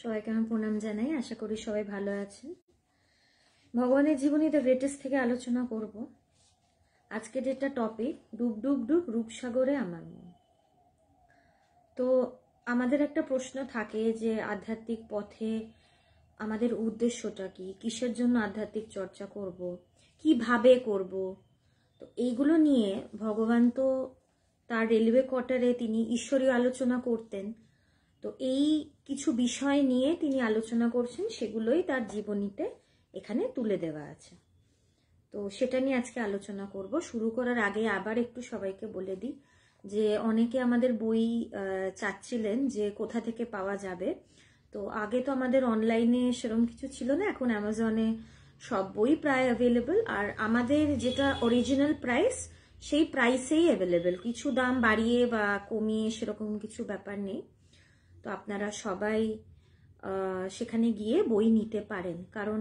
সবাইকে আমার প্রণাম জানাই আশা করি সবাই ভালো আছেন ভগবানের জীবনী দ্য গ্রেটেস্ট থেকে আলোচনা করব আজকে যেটা টপিক ডুব ডুব ডুব রূপসাগরে আমার মন তো আমাদের একটা প্রশ্ন থাকে যে আধ্যাত্মিক পথে আমাদের উদ্দেশ্যটা কি কিসের জন্য আধ্যাত্মিক চর্চা করব কিভাবে করব তো এইগুলো নিয়ে ভগবান তো তার রেলওয়ে কোয়ার্টারে তিনি ঈশ্বরীয় আলোচনা করতেন তো এই কিছু বিষয় নিয়ে তিনি আলোচনা করছেন সেগুলোই তার জীবনীতে এখানে তুলে দেওয়া আছে তো সেটা নিয়ে আজকে আলোচনা করব শুরু করার আগে আবার একটু সবাইকে বলে দিই যে অনেকে আমাদের বই চাচ্ছিলেন যে কোথা থেকে পাওয়া যাবে তো আগে তো আমাদের অনলাইনে সেরকম কিছু ছিল না এখন অ্যামাজনে সব বই প্রায় অ্যাভেলেবেল আর আমাদের যেটা অরিজিনাল প্রাইস সেই প্রাইসেই অ্যাভেলেবেল কিছু দাম বাড়িয়ে বা কমিয়ে সেরকম কিছু ব্যাপার নেই তো আপনারা সবাই সেখানে গিয়ে বই নিতে পারেন কারণ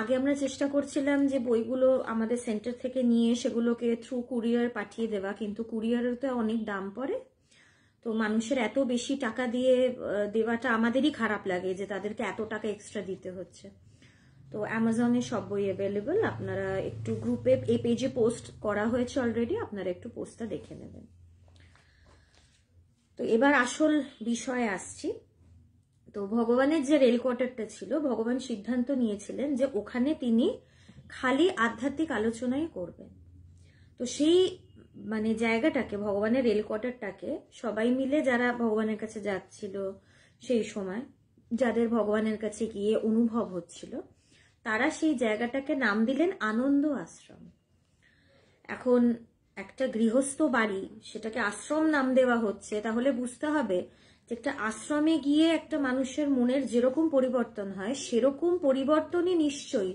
আগে আমরা চেষ্টা করছিলাম যে বইগুলো আমাদের সেন্টার থেকে নিয়ে সেগুলোকে থ্রু কুরিয়ার পাঠিয়ে দেওয়া কিন্তু কুরিয়ারের তো অনেক দাম পড়ে তো মানুষের এত বেশি টাকা দিয়ে দেওয়াটা আমাদেরই খারাপ লাগে যে তাদেরকে এত টাকা এক্সট্রা দিতে হচ্ছে তো অ্যামাজনে সব বই অ্যাভেলেবেল আপনারা একটু গ্রুপে এই পেজে পোস্ট করা হয়েছে অলরেডি আপনারা একটু পোস্টটা দেখে নেবেন তো এবার আসল বিষয়ে আসছি তো ভগবানের যে রেল কোয়ার্টারটা ছিল ভগবান সিদ্ধান্ত নিয়েছিলেন যে ওখানে তিনি খালি আধ্যাত্মিক আলোচনাই করবেন তো সেই মানে জায়গাটাকে ভগবানের রেল কোয়ার্টারটাকে সবাই মিলে যারা ভগবানের কাছে যাচ্ছিল সেই সময় যাদের ভগবানের কাছে গিয়ে অনুভব হচ্ছিল তারা সেই জায়গাটাকে নাম দিলেন আনন্দ আশ্রম এখন একটা গৃহস্থ বাড়ি সেটাকে আশ্রম নাম দেওয়া হচ্ছে তাহলে বুঝতে হবে যে একটা আশ্রমে গিয়ে একটা মানুষের মনের যেরকম পরিবর্তন হয় সেরকম পরিবর্তনই নিশ্চয়ই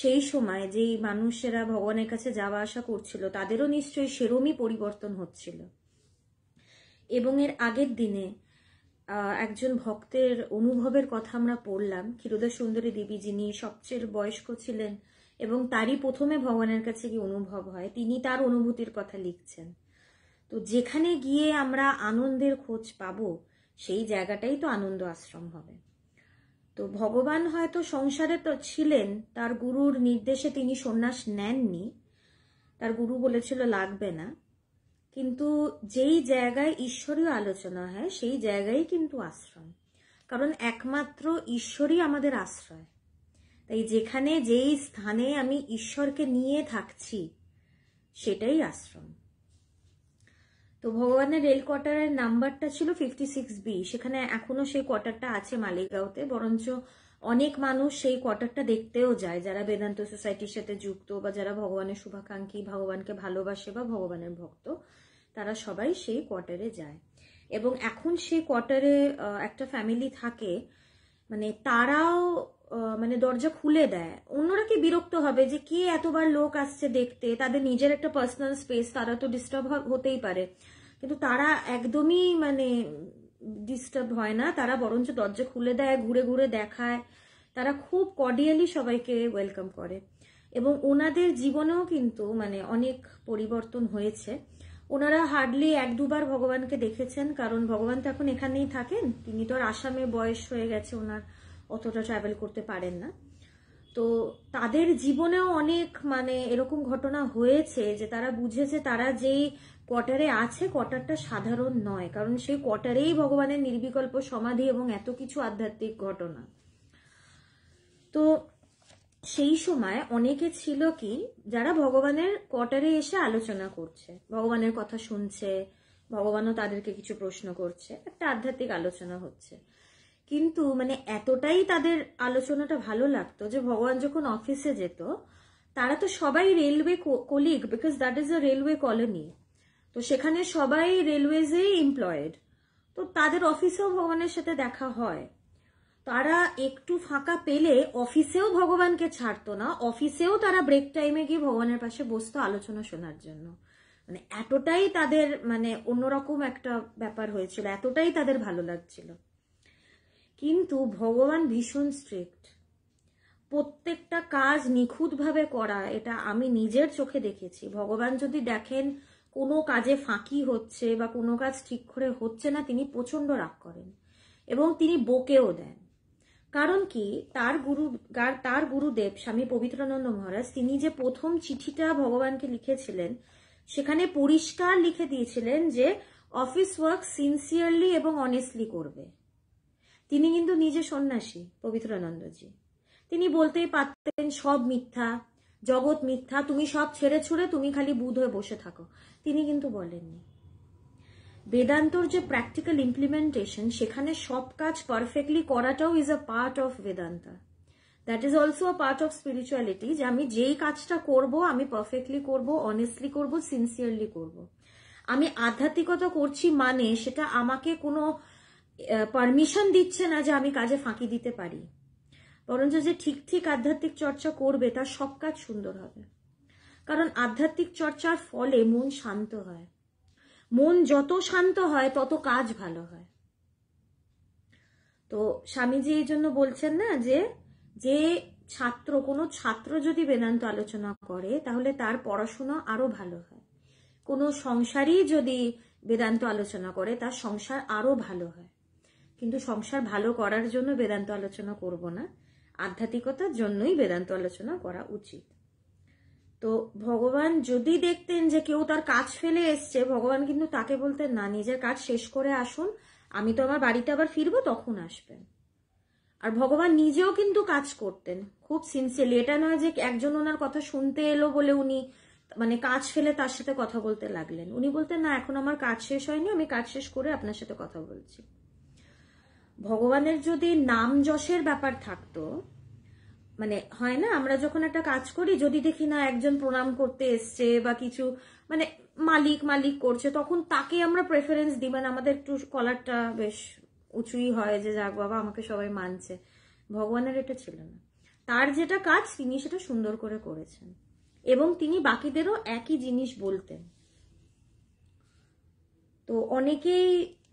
সেই সময় যেই মানুষেরা ভগবানের কাছে যাওয়া আসা করছিল তাদেরও নিশ্চয়ই সেরমই পরিবর্তন হচ্ছিল এবং এর আগের দিনে একজন ভক্তের অনুভবের কথা আমরা পড়লাম ক্ষীরোদা সুন্দরী দেবী যিনি সবচেয়ে বয়স্ক ছিলেন এবং তারই প্রথমে ভগবানের কাছে কি অনুভব হয় তিনি তার অনুভূতির কথা লিখছেন তো যেখানে গিয়ে আমরা আনন্দের খোঁজ পাব সেই জায়গাটাই তো আনন্দ আশ্রম হবে তো ভগবান হয়তো সংসারে তো ছিলেন তার গুরুর নির্দেশে তিনি সন্ন্যাস নেননি তার গুরু বলেছিল লাগবে না কিন্তু যেই জায়গায় ঈশ্বরীয় আলোচনা হয় সেই জায়গায় কিন্তু আশ্রম কারণ একমাত্র ঈশ্বরই আমাদের আশ্রয় তাই যেখানে যেই স্থানে আমি ঈশ্বরকে নিয়ে থাকছি সেটাই আশ্রম তো ভগবানের রেল কোয়ার্টারের নাম্বারটা ছিল ফিফটি সিক্স বি সেখানে এখনো সেই কোয়ার্টারটা আছে মালিগাঁওতে বরঞ্চ অনেক মানুষ সেই কোয়ার্টারটা দেখতেও যায় যারা বেদান্ত সোসাইটির সাথে যুক্ত বা যারা ভগবানের শুভাকাঙ্ক্ষী ভগবানকে ভালোবাসে বা ভগবানের ভক্ত তারা সবাই সেই কোয়ার্টারে যায় এবং এখন সেই কোয়ার্টারে একটা ফ্যামিলি থাকে মানে তারাও মানে দরজা খুলে দেয় অন্যরা কি বিরক্ত হবে যে কে এতবার লোক আসছে দেখতে তাদের নিজের একটা পার্সোনাল স্পেস তারা তো ডিস্টার্ব হতেই পারে কিন্তু তারা একদমই মানে ডিস্টার্ব হয় না তারা বরঞ্চ দরজা খুলে দেয় ঘুরে ঘুরে দেখায় তারা খুব কর্ডিয়ালি সবাইকে ওয়েলকাম করে এবং ওনাদের জীবনেও কিন্তু মানে অনেক পরিবর্তন হয়েছে ওনারা হার্ডলি এক দুবার ভগবানকে দেখেছেন কারণ ভগবান তো এখন এখানেই থাকেন তিনি তো আর আসামে বয়স হয়ে গেছে ওনার অতটা ট্রাভেল করতে পারেন না তো তাদের জীবনেও অনেক মানে এরকম ঘটনা হয়েছে যে তারা বুঝেছে তারা যেই কোয়ার্টারে আছে কোয়ার্টারটা সাধারণ নয় কারণ সেই কোয়ার্টারেই ভগবানের নির্বিকল্প সমাধি এবং এত কিছু আধ্যাত্মিক ঘটনা তো সেই সময় অনেকে ছিল কি যারা ভগবানের কোয়ার্টারে এসে আলোচনা করছে ভগবানের কথা শুনছে ভগবানও তাদেরকে কিছু প্রশ্ন করছে একটা আধ্যাত্মিক আলোচনা হচ্ছে কিন্তু মানে এতটাই তাদের আলোচনাটা ভালো লাগতো যে ভগবান যখন অফিসে যেত তারা তো সবাই railway colleague because that is a railway colony তো সেখানে সবাই রেলওয়েজেই এমপ্লয়েড তো তাদের অফিসেও ভগবানের সাথে দেখা হয় তারা একটু ফাঁকা পেলে অফিসেও ভগবানকে ছাড়তো না অফিসেও তারা ব্রেক টাইমে গিয়ে ভগবানের পাশে বসতো আলোচনা শোনার জন্য মানে এতটাই তাদের মানে অন্যরকম একটা ব্যাপার হয়েছিল এতটাই তাদের ভালো লাগছিল কিন্তু ভগবান ভীষণ স্ট্রিক্ট প্রত্যেকটা কাজ নিখুঁতভাবে করা এটা আমি নিজের চোখে দেখেছি ভগবান যদি দেখেন কোনো কাজে ফাঁকি হচ্ছে বা কোনো কাজ ঠিক করে হচ্ছে না তিনি প্রচণ্ড রাগ করেন এবং তিনি বকেও দেন কারণ কি তার গুরু তার গুরুদেব স্বামী পবিত্রানন্দ মহারাজ তিনি যে প্রথম চিঠিটা ভগবানকে লিখেছিলেন সেখানে পরিষ্কার লিখে দিয়েছিলেন যে অফিস ওয়ার্ক সিনসিয়ারলি এবং অনেস্টলি করবে তিনি কিন্তু নিজে সন্ন্যাসী পবিত্রানন্দজি তিনি বলতেই পারতেন সব মিথ্যা জগৎ মিথ্যা তুমি সব ছেড়ে ছুড়ে তুমি খালি বুধ হয়ে বসে থাকো তিনি কিন্তু বলেননি বেদান্তর যে প্র্যাকটিক্যাল ইমপ্লিমেন্টেশন সেখানে সব কাজ পারফেক্টলি করাটাও is a part of Vedanta that is also a part of spirituality যে আমি যেই কাজটা করব আমি পারফেক্টলি করব অনেস্টলি করব সিনসিয়ারলি করব আমি আধ্যাত্মিকতা করছি মানে সেটা আমাকে কোনো পারমিশন দিচ্ছে না যে আমি কাজে ফাঁকি দিতে পারি বরঞ্চ যে ঠিক ঠিক আধ্যাত্মিক চর্চা করবে তার সব কাজ সুন্দর হবে কারণ আধ্যাত্মিক চর্চার ফলে মন শান্ত হয় মন যত শান্ত হয় তত কাজ ভালো হয় তো স্বামীজি এই জন্য বলছেন না যে যে ছাত্র কোনো ছাত্র যদি বেদান্ত আলোচনা করে তাহলে তার পড়াশোনা আরো ভালো হয় কোনো সংসারই যদি বেদান্ত আলোচনা করে তার সংসার আরো ভালো হয় কিন্তু সংসার ভালো করার জন্য বেদান্ত আলোচনা করব না আধ্যাত্মিকতার জন্যই বেদান্ত আলোচনা করা উচিত তো ভগবান যদি দেখতেন যে কেউ তার কাজ ফেলে এসছে ভগবান কিন্তু তাকে বলতেন না নিজের কাজ শেষ করে আসুন আমি তো আমার বাড়িতে আবার ফিরবো তখন আসবেন আর ভগবান নিজেও কিন্তু কাজ করতেন খুব সিনসিয়ারলি এটা নয় যে একজন ওনার কথা শুনতে এলো বলে উনি মানে কাজ ফেলে তার সাথে কথা বলতে লাগলেন উনি বলতেন না এখন আমার কাজ শেষ হয়নি আমি কাজ শেষ করে আপনার সাথে কথা বলছি ভগবানের যদি নাম যশের ব্যাপার থাকতো মানে হয় না আমরা যখন একটা কাজ করি যদি দেখি না একজন প্রণাম করতে এসছে বা কিছু মানে মালিক মালিক করছে তখন তাকে আমরা প্রেফারেন্স দিই মানে আমাদের একটু কলারটা বেশ উঁচুই হয় যে যাক বাবা আমাকে সবাই মানছে ভগবানের এটা ছিল না তার যেটা কাজ তিনি সেটা সুন্দর করে করেছেন এবং তিনি বাকিদেরও একই জিনিস বলতেন তো অনেকেই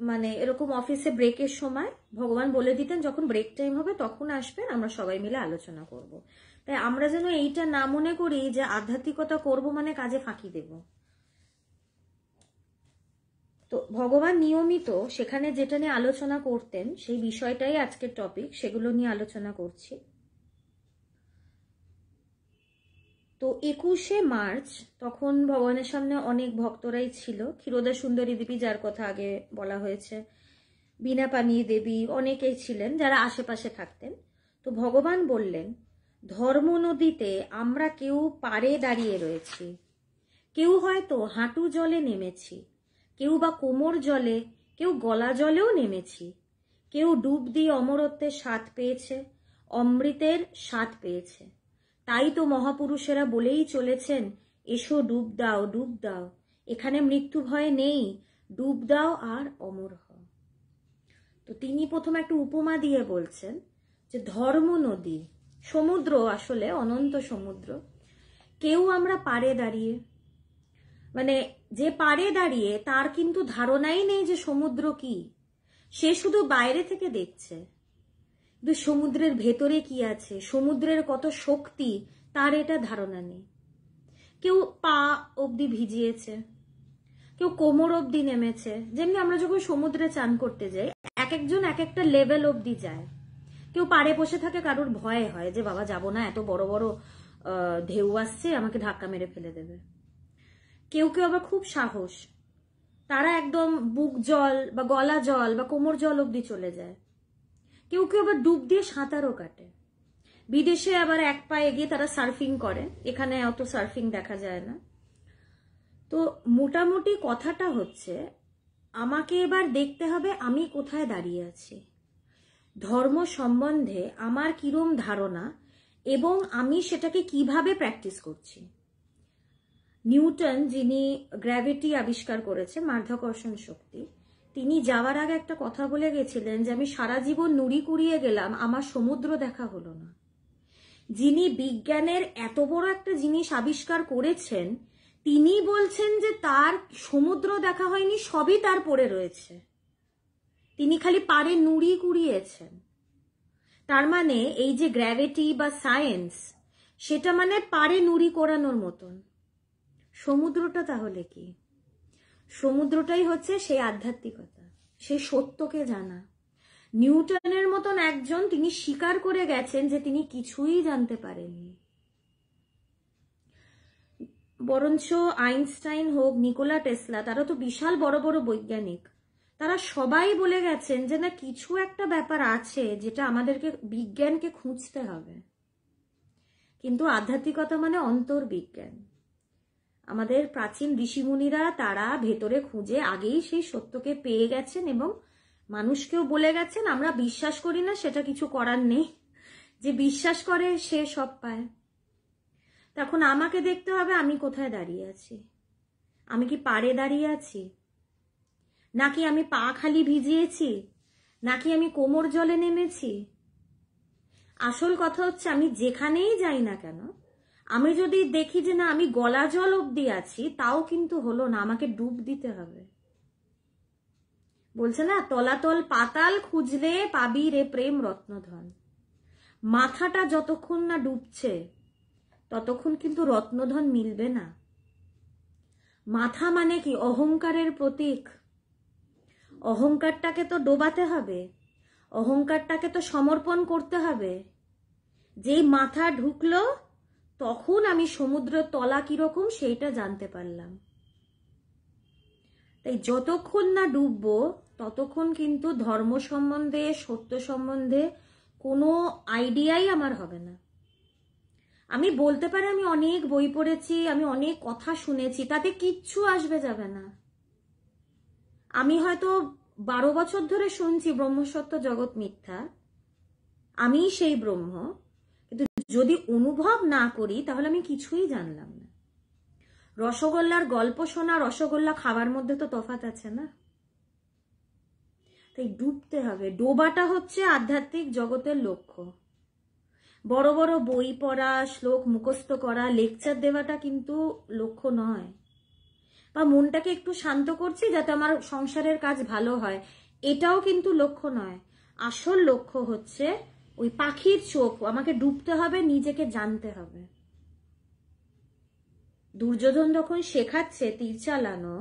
মানে এরকম অফিসে ব্রেকের সময় ভগবান বলে দিতেন যখন ব্রেক টাইম হবে তখন আসবেন আমরা সবাই মিলে আলোচনা করব। তাই আমরা যেন এইটা না মনে করি যে আধ্যাত্মিকতা করব মানে কাজে ফাঁকি দেব তো ভগবান নিয়মিত সেখানে যেটা নিয়ে আলোচনা করতেন সেই বিষয়টাই আজকের টপিক সেগুলো নিয়ে আলোচনা করছি তো একুশে মার্চ তখন ভগবানের সামনে অনেক ভক্তরাই ছিল ক্ষীরোদা সুন্দরী দেবী যার কথা আগে বলা হয়েছে বিনা পানি দেবী অনেকেই ছিলেন যারা আশেপাশে থাকতেন তো ভগবান বললেন ধর্ম নদীতে আমরা কেউ পারে দাঁড়িয়ে রয়েছি কেউ হয়তো হাঁটু জলে নেমেছি কেউ বা কোমর জলে কেউ গলা জলেও নেমেছি কেউ ডুব দিয়ে অমরত্বের স্বাদ পেয়েছে অমৃতের স্বাদ পেয়েছে তাই তো মহাপুরুষেরা বলেই চলেছেন এসো ডুব দাও ডুব দাও এখানে মৃত্যু ভয় নেই ডুব দাও আর অমর হও তো তিনি প্রথম একটা উপমা দিয়ে বলছেন যে ধর্ম নদী সমুদ্র আসলে অনন্ত সমুদ্র কেউ আমরা পারে দাঁড়িয়ে মানে যে পারে দাঁড়িয়ে তার কিন্তু ধারণাই নেই যে সমুদ্র কি সে শুধু বাইরে থেকে দেখছে কিন্তু সমুদ্রের ভেতরে কি আছে সমুদ্রের কত শক্তি তার এটা ধারণা নেই কেউ পা অবধি ভিজিয়েছে কেউ কোমর অবধি নেমেছে যেমনি আমরা যখন সমুদ্রে চান করতে যাই এক একজন এক একটা লেভেল অবধি যায় কেউ পাড়ে বসে থাকে কারোর ভয় হয় যে বাবা যাব না এত বড় বড় ঢেউ আসছে আমাকে ধাক্কা মেরে ফেলে দেবে কেউ কেউ আবার খুব সাহস তারা একদম বুক জল বা গলা জল বা কোমর জল অবধি চলে যায় কেউ কেউ আবার ডুব দিয়ে সাঁতারও কাটে বিদেশে আবার এক পায়ে গিয়ে তারা সার্ফিং করে এখানে অত সার্ফিং দেখা যায় না তো মোটামুটি কথাটা হচ্ছে আমাকে এবার দেখতে হবে আমি কোথায় দাঁড়িয়ে আছি ধর্ম সম্বন্ধে আমার কিরম ধারণা এবং আমি সেটাকে কিভাবে প্র্যাকটিস করছি নিউটন যিনি গ্র্যাভিটি আবিষ্কার করেছে মাধ্যাকর্ষণ শক্তি তিনি যাওয়ার আগে একটা কথা বলে গেছিলেন যে আমি সারা জীবন নুড়ি কুড়িয়ে গেলাম আমার সমুদ্র দেখা হলো না যিনি বিজ্ঞানের এত বড় একটা জিনিস আবিষ্কার করেছেন তিনি বলছেন যে তার সমুদ্র দেখা হয়নি সবই তার পড়ে রয়েছে তিনি খালি পারে নুড়ি কুড়িয়েছেন তার মানে এই যে গ্র্যাভিটি বা সায়েন্স সেটা মানে পারে নুড়ি করানোর মতন সমুদ্রটা তাহলে কি সমুদ্রটাই হচ্ছে সেই আধ্যাত্মিকতা সেই সত্যকে জানা নিউটনের মতন একজন তিনি স্বীকার করে গেছেন যে তিনি কিছুই জানতে পারেননি বরঞ্চ আইনস্টাইন হোক নিকোলা টেসলা তারা তো বিশাল বড় বড় বৈজ্ঞানিক তারা সবাই বলে গেছেন যে না কিছু একটা ব্যাপার আছে যেটা আমাদেরকে বিজ্ঞানকে খুঁজতে হবে কিন্তু আধ্যাত্মিকতা মানে অন্তর্বিজ্ঞান আমাদের প্রাচীন ঋষিমুনিরা তারা ভেতরে খুঁজে আগেই সেই সত্যকে পেয়ে গেছেন এবং মানুষকেও বলে গেছেন আমরা বিশ্বাস করি না সেটা কিছু করার নেই যে বিশ্বাস করে সে সব পায় তখন আমাকে দেখতে হবে আমি কোথায় দাঁড়িয়ে আছি আমি কি পাড়ে দাঁড়িয়ে আছি নাকি আমি পা খালি ভিজিয়েছি নাকি আমি কোমর জলে নেমেছি আসল কথা হচ্ছে আমি যেখানেই যাই না কেন আমি যদি দেখি যে না আমি গলা জল অব্দি আছি তাও কিন্তু হলো না আমাকে ডুব দিতে হবে বলছে না তলাতল পাতাল খুঁজলে পাবি রে প্রেম রত্নধন মাথাটা যতক্ষণ না ডুবছে ততক্ষণ কিন্তু রত্নধন মিলবে না মাথা মানে কি অহংকারের প্রতীক অহংকারটাকে তো ডোবাতে হবে অহংকারটাকে তো সমর্পণ করতে হবে যেই মাথা ঢুকলো তখন আমি সমুদ্রের তলা কিরকম সেইটা জানতে পারলাম তাই যতক্ষণ না ডুববো ততক্ষণ কিন্তু ধর্ম সম্বন্ধে সত্য সম্বন্ধে কোনো আইডিয়াই আমার হবে না আমি বলতে পারি আমি অনেক বই পড়েছি আমি অনেক কথা শুনেছি তাতে কিচ্ছু আসবে যাবে না আমি হয়তো বারো বছর ধরে শুনছি ব্রহ্মসত্য জগৎ মিথ্যা আমি সেই ব্রহ্ম যদি অনুভব না করি তাহলে আমি কিছুই জানলাম না রসগোল্লার গল্প শোনা রসগোল্লা খাবার মধ্যে তো তফাত আছে না তাই ডুবতে হবে ডোবাটা হচ্ছে আধ্যাত্মিক জগতের লক্ষ্য বড় বড় বই পড়া শ্লোক মুখস্থ করা লেকচার দেওয়াটা কিন্তু লক্ষ্য নয় বা মনটাকে একটু শান্ত করছি যাতে আমার সংসারের কাজ ভালো হয় এটাও কিন্তু লক্ষ্য নয় আসল লক্ষ্য হচ্ছে ওই পাখির চোখ আমাকে ডুবতে হবে নিজেকে জানতে হবে দুর্যোধন যখন শেখাচ্ছে তীর চালানো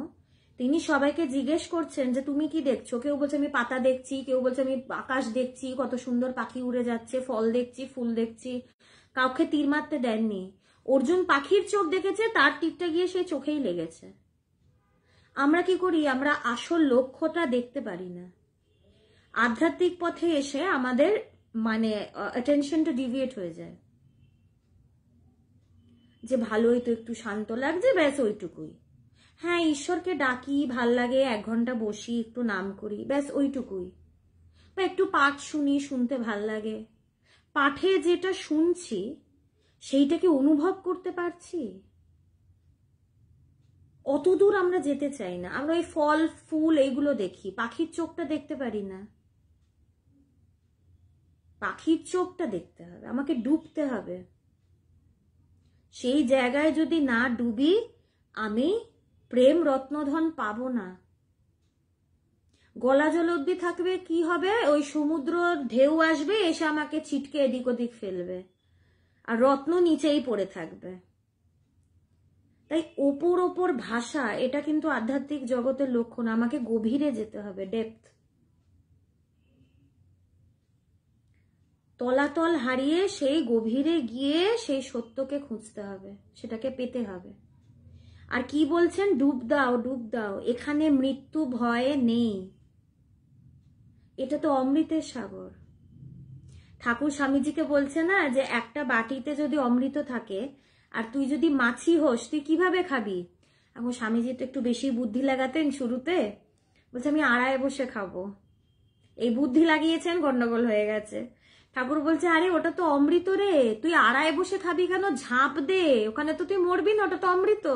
তিনি সবাইকে জিজ্ঞেস করছেন যে তুমি কি দেখছো কেউ বলছে আমি পাতা দেখছি কেউ বলছে আমি আকাশ দেখছি কত সুন্দর পাখি উড়ে যাচ্ছে ফল দেখছি ফুল দেখছি কাউকে তীর মারতে দেননি অর্জুন পাখির চোখ দেখেছে তার তীরটা গিয়ে সেই চোখেই লেগেছে আমরা কি করি আমরা আসল লক্ষ্যটা দেখতে পারি না আধ্যাত্মিক পথে এসে আমাদের মানে অ্যাটেনশনটা ডিভিয়েট হয়ে যায় যে ভালোই তো একটু শান্ত লাগছে ব্যাস ওইটুকুই হ্যাঁ ঈশ্বরকে ডাকি ভাল লাগে এক ঘন্টা বসি একটু নাম করি ব্যাস ওইটুকুই বা একটু পাঠ শুনি শুনতে ভাল লাগে পাঠে যেটা শুনছি সেইটাকে অনুভব করতে পারছি অতদূর আমরা যেতে চাই না আমরা ওই ফল ফুল এইগুলো দেখি পাখির চোখটা দেখতে পারি না পাখির চোখটা দেখতে হবে আমাকে ডুবতে হবে সেই জায়গায় যদি না ডুবি আমি প্রেম রত্নধন পাবো না গলা জল অব্দি থাকবে কি হবে ওই সমুদ্র ঢেউ আসবে এসে আমাকে ছিটকে এদিক ওদিক ফেলবে আর রত্ন নিচেই পড়ে থাকবে তাই ওপর ওপর ভাষা এটা কিন্তু আধ্যাত্মিক জগতের লক্ষণ আমাকে গভীরে যেতে হবে ডেপথ তলাতল হারিয়ে সেই গভীরে গিয়ে সেই সত্যকে খুঁজতে হবে সেটাকে পেতে হবে আর কি বলছেন ডুব দাও ডুব দাও এখানে মৃত্যু ভয়ে নেই এটা তো অমৃতের সাগর ঠাকুর স্বামীজিকে বলছে না যে একটা বাটিতে যদি অমৃত থাকে আর তুই যদি মাছি হোস তুই কিভাবে খাবি এখন স্বামীজি তো একটু বেশি বুদ্ধি লাগাতেন শুরুতে বলছে আমি আড়ায় বসে খাবো এই বুদ্ধি লাগিয়েছেন গন্ডগোল হয়ে গেছে ঠাকুর বলছে আরে ওটা তো অমৃত রে তুই আড়ায় বসে খাবি কেন ঝাঁপ দে ওখানে তো তুই মরবি না ওটা তো অমৃত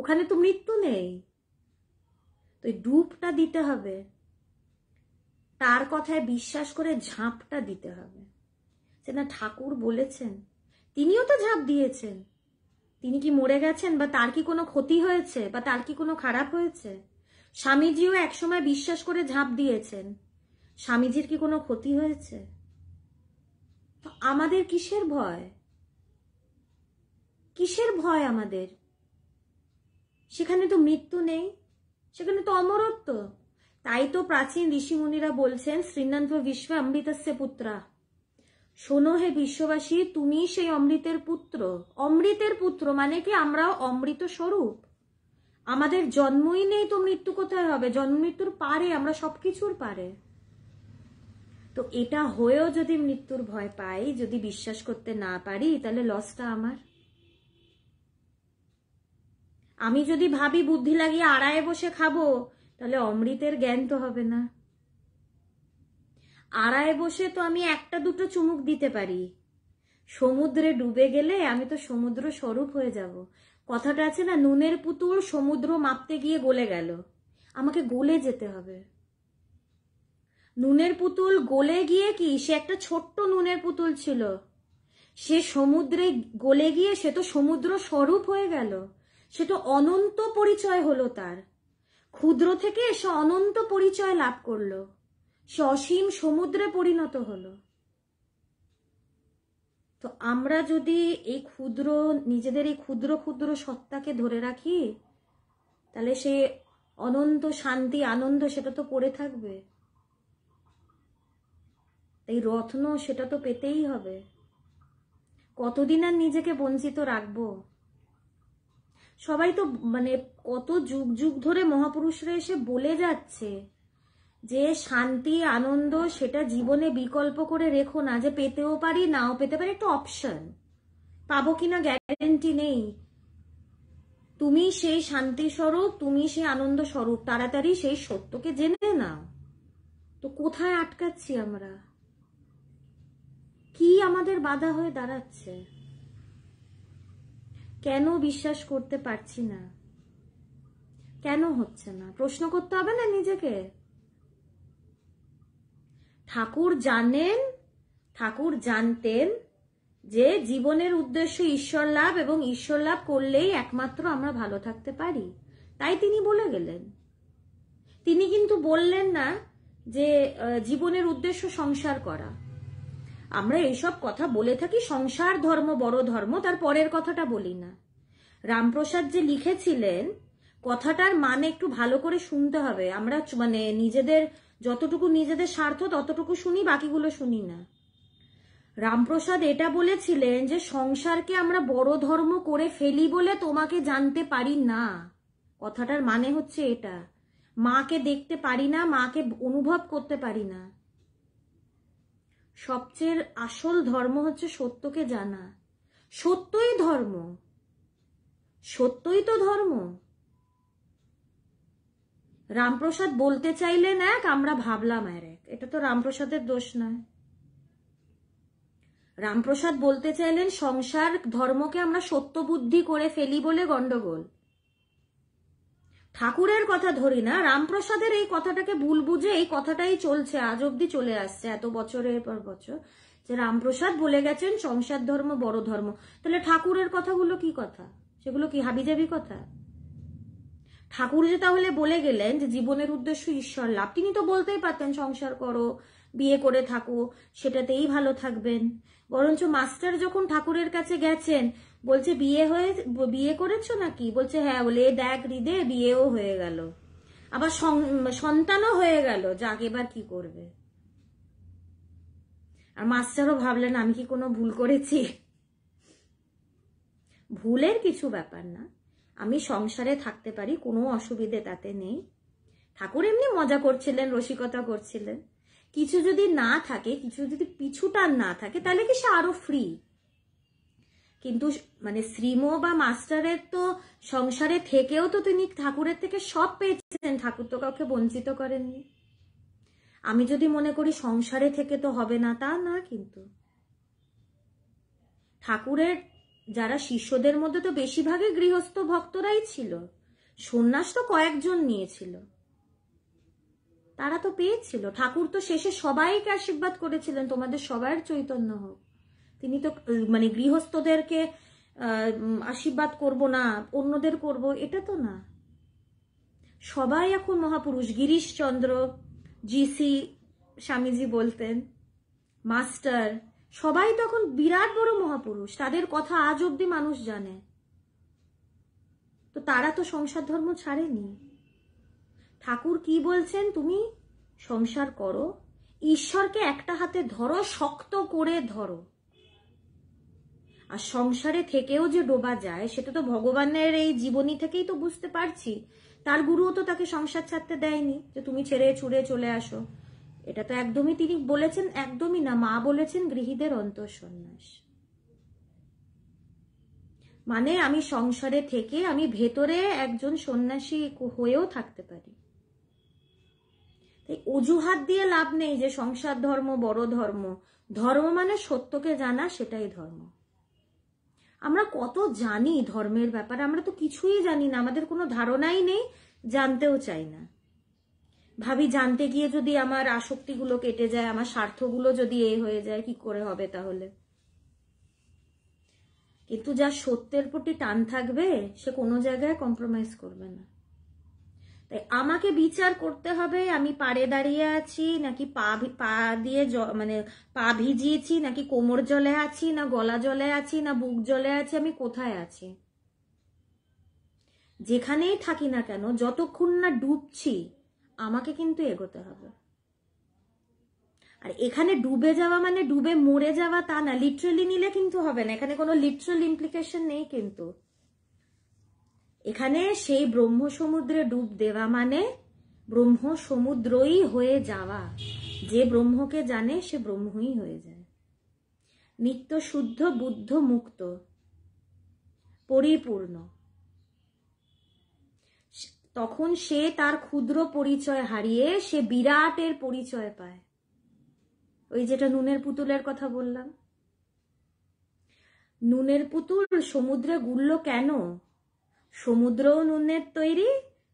ওখানে তো মৃত্যু নেই তো ডুবটা দিতে হবে তার কথায় বিশ্বাস করে ঝাঁপটা দিতে হবে সে না ঠাকুর বলেছেন তিনিও তো ঝাঁপ দিয়েছেন তিনি কি মরে গেছেন বা তার কি কোনো ক্ষতি হয়েছে বা তার কি কোনো খারাপ হয়েছে স্বামীজিও একসময় বিশ্বাস করে ঝাঁপ দিয়েছেন স্বামীজির কি কোনো ক্ষতি হয়েছে তো আমাদের কিসের ভয় কিসের ভয় আমাদের সেখানে তো মৃত্যু নেই সেখানে তো অমরত্ব তাই তো প্রাচীন ঋষিমুনিরা বলছেন শ্রীনান্ত বিশ্ব অমৃতস্য পুত্রা শোনো হে বিশ্ববাসী তুমি সেই অমৃতের পুত্র অমৃতের পুত্র মানে কি আমরাও অমৃত স্বরূপ আমাদের জন্মই নেই তো মৃত্যু কোথায় হবে জন্ম মৃত্যুর পারে আমরা সবকিছুর পারে তো এটা হয়েও যদি মৃত্যুর ভয় পাই যদি বিশ্বাস করতে না পারি তাহলে লসটা আমার আমি যদি ভাবি বুদ্ধি লাগিয়ে আড়ায় বসে খাবো তাহলে অমৃতের জ্ঞান তো হবে না আড়ায় বসে তো আমি একটা দুটো চুমুক দিতে পারি সমুদ্রে ডুবে গেলে আমি তো সমুদ্র স্বরূপ হয়ে যাব কথাটা আছে না নুনের পুতুল সমুদ্র মাপতে গিয়ে গলে গেল আমাকে গলে যেতে হবে নুনের পুতুল গলে গিয়ে কি সে একটা ছোট্ট নুনের পুতুল ছিল সে সমুদ্রে গলে গিয়ে সে তো সমুদ্র স্বরূপ হয়ে গেল সে তো অনন্ত পরিচয় হলো তার ক্ষুদ্র থেকে সে অনন্ত পরিচয় লাভ করলো সে অসীম সমুদ্রে পরিণত হলো তো আমরা যদি এই ক্ষুদ্র নিজেদের এই ক্ষুদ্র ক্ষুদ্র সত্তাকে ধরে রাখি তাহলে সে অনন্ত শান্তি আনন্দ সেটা তো পড়ে থাকবে তাই রত্ন সেটা তো পেতেই হবে কতদিন আর নিজেকে বঞ্চিত রাখবো সবাই তো মানে কত যুগ যুগ ধরে মহাপুরুষরা এসে বলে যাচ্ছে যে শান্তি আনন্দ সেটা জীবনে বিকল্প করে রেখো না যে পেতেও পারি নাও পেতে পারি একটা অপশন পাবো কিনা গ্যারেন্টি নেই তুমি সেই শান্তি স্বরূপ তুমি সেই আনন্দ স্বরূপ তাড়াতাড়ি সেই সত্যকে জেনে নাও তো কোথায় আটকাচ্ছি আমরা কি আমাদের বাধা হয়ে দাঁড়াচ্ছে কেন বিশ্বাস করতে পারছি না কেন হচ্ছে না প্রশ্ন করতে হবে না নিজেকে ঠাকুর জানেন ঠাকুর জানতেন যে জীবনের উদ্দেশ্য ঈশ্বর লাভ এবং ঈশ্বর লাভ করলেই একমাত্র আমরা ভালো থাকতে পারি তাই তিনি বলে গেলেন তিনি কিন্তু বললেন না যে জীবনের উদ্দেশ্য সংসার করা আমরা এইসব কথা বলে থাকি সংসার ধর্ম বড় ধর্ম তার পরের কথাটা বলি না রামপ্রসাদ যে লিখেছিলেন কথাটার মানে একটু ভালো করে শুনতে হবে আমরা মানে নিজেদের যতটুকু নিজেদের স্বার্থ ততটুকু শুনি বাকিগুলো শুনি না রামপ্রসাদ এটা বলেছিলেন যে সংসারকে আমরা বড় ধর্ম করে ফেলি বলে তোমাকে জানতে পারি না কথাটার মানে হচ্ছে এটা মাকে দেখতে পারি না মাকে অনুভব করতে পারি না সবচেয়ে আসল ধর্ম হচ্ছে সত্যকে জানা সত্যই ধর্ম সত্যই তো ধর্ম রামপ্রসাদ বলতে চাইলেন এক আমরা ভাবলাম আর এক এটা তো রামপ্রসাদের দোষ নয় রামপ্রসাদ বলতে চাইলেন সংসার ধর্মকে আমরা সত্য বুদ্ধি করে ফেলি বলে গন্ডগোল ঠাকুরের কথা ধরি না রামপ্রসাদের এই কথাটাকে ভুল বুঝে এই কথাটাই চলছে আজ অব্দি চলে আসছে এত বছরের পর বছর যে রামপ্রসাদ বলে গেছেন সংসার ধর্ম বড় ধর্ম তাহলে ঠাকুরের কথাগুলো কি কথা সেগুলো কি হাবিজাবি কথা ঠাকুর যে তাহলে বলে গেলেন যে জীবনের উদ্দেশ্য ঈশ্বর লাভ তিনি তো বলতেই পারতেন সংসার করো বিয়ে করে থাকো সেটাতেই ভালো থাকবেন বরঞ্চ মাস্টার যখন ঠাকুরের কাছে গেছেন বলছে বিয়ে হয়ে বিয়ে করেছো নাকি বলছে হ্যাঁ বলে এ দেখ হৃদে বিয়েও হয়ে গেল আবার সন্তানও হয়ে গেল যাক এবার কি করবে আর মাস্টারও ভাবলেন আমি কি কোনো ভুল করেছি ভুলের কিছু ব্যাপার না আমি সংসারে থাকতে পারি কোনো অসুবিধে তাতে নেই ঠাকুর এমনি মজা করছিলেন রসিকতা করছিলেন কিছু যদি না থাকে কিছু যদি পিছুটান না থাকে তাহলে কি সে আরো ফ্রি কিন্তু মানে শ্রীম বা মাস্টারের তো সংসারে থেকেও তো তিনি ঠাকুরের থেকে সব পেয়েছেন ঠাকুর তো কাউকে বঞ্চিত করেননি আমি যদি মনে করি সংসারে থেকে তো হবে না তা না কিন্তু ঠাকুরের যারা শিষ্যদের মধ্যে তো বেশিরভাগই গৃহস্থ ভক্তরাই ছিল সন্ন্যাস তো কয়েকজন নিয়েছিল তারা তো পেয়েছিল ঠাকুর তো শেষে সবাইকে আশীর্বাদ করেছিলেন তোমাদের সবার চৈতন্য হোক তিনি তো মানে গৃহস্থদেরকে আশীর্বাদ করব না অন্যদের করব এটা তো না সবাই এখন মহাপুরুষ গিরিশচন্দ্র জিসি স্বামীজি বলতেন মাস্টার সবাই তখন বিরাট বড় মহাপুরুষ তাদের কথা আজ অব্দি মানুষ জানে তো তারা তো সংসার ধর্ম ছাড়েনি ঠাকুর কি বলছেন তুমি সংসার করো ঈশ্বরকে একটা হাতে ধরো শক্ত করে ধরো আর সংসারে থেকেও যে ডোবা যায় সেটা তো ভগবানের এই জীবনী থেকেই তো বুঝতে পারছি তার গুরুও তো তাকে সংসার ছাড়তে দেয়নি যে তুমি ছেড়ে ছুড়ে চলে আসো এটা তো একদমই তিনি বলেছেন একদমই না মা বলেছেন গৃহীদের অন্তঃসন্ন্যাস মানে আমি সংসারে থেকে আমি ভেতরে একজন সন্ন্যাসী হয়েও থাকতে পারি তাই অজুহাত দিয়ে লাভ নেই যে সংসার ধর্ম বড় ধর্ম ধর্ম মানে সত্যকে জানা সেটাই ধর্ম আমরা কত জানি ধর্মের ব্যাপারে আমরা তো কিছুই জানি না আমাদের কোনো ধারণাই নেই জানতেও চাই না ভাবি জানতে গিয়ে যদি আমার আসক্তিগুলো কেটে যায় আমার স্বার্থগুলো যদি এ হয়ে যায় কি করে হবে তাহলে কিন্তু যা সত্যের প্রতি টান থাকবে সে কোনো জায়গায় কম্প্রোমাইজ করবে না তাই আমাকে বিচার করতে হবে আমি পাড়ে দাঁড়িয়ে আছি নাকি পা পা দিয়ে মানে পা ভিজিয়েছি নাকি কোমর জলে আছি না গলা জলে আছি না বুক জলে আছি আমি কোথায় আছি যেখানেই থাকি না কেন যতক্ষণ না ডুবছি আমাকে কিন্তু এগোতে হবে আর এখানে ডুবে যাওয়া মানে ডুবে মরে যাওয়া তা না লিটারেলি নিলে কিন্তু হবে না এখানে কোনো লিটারেল ইমপ্লিকেশন নেই কিন্তু এখানে সেই ব্রহ্ম সমুদ্রে ডুব দেওয়া মানে ব্রহ্ম সমুদ্রই হয়ে যাওয়া যে ব্রহ্মকে জানে সে ব্রহ্মই হয়ে যায় নিত্য শুদ্ধ বুদ্ধ মুক্ত পরিপূর্ণ তখন সে তার ক্ষুদ্র পরিচয় হারিয়ে সে বিরাটের পরিচয় পায় ওই যেটা নুনের পুতুলের কথা বললাম নুনের পুতুল সমুদ্রে গুলল কেন সমুদ্রও নুনের তৈরি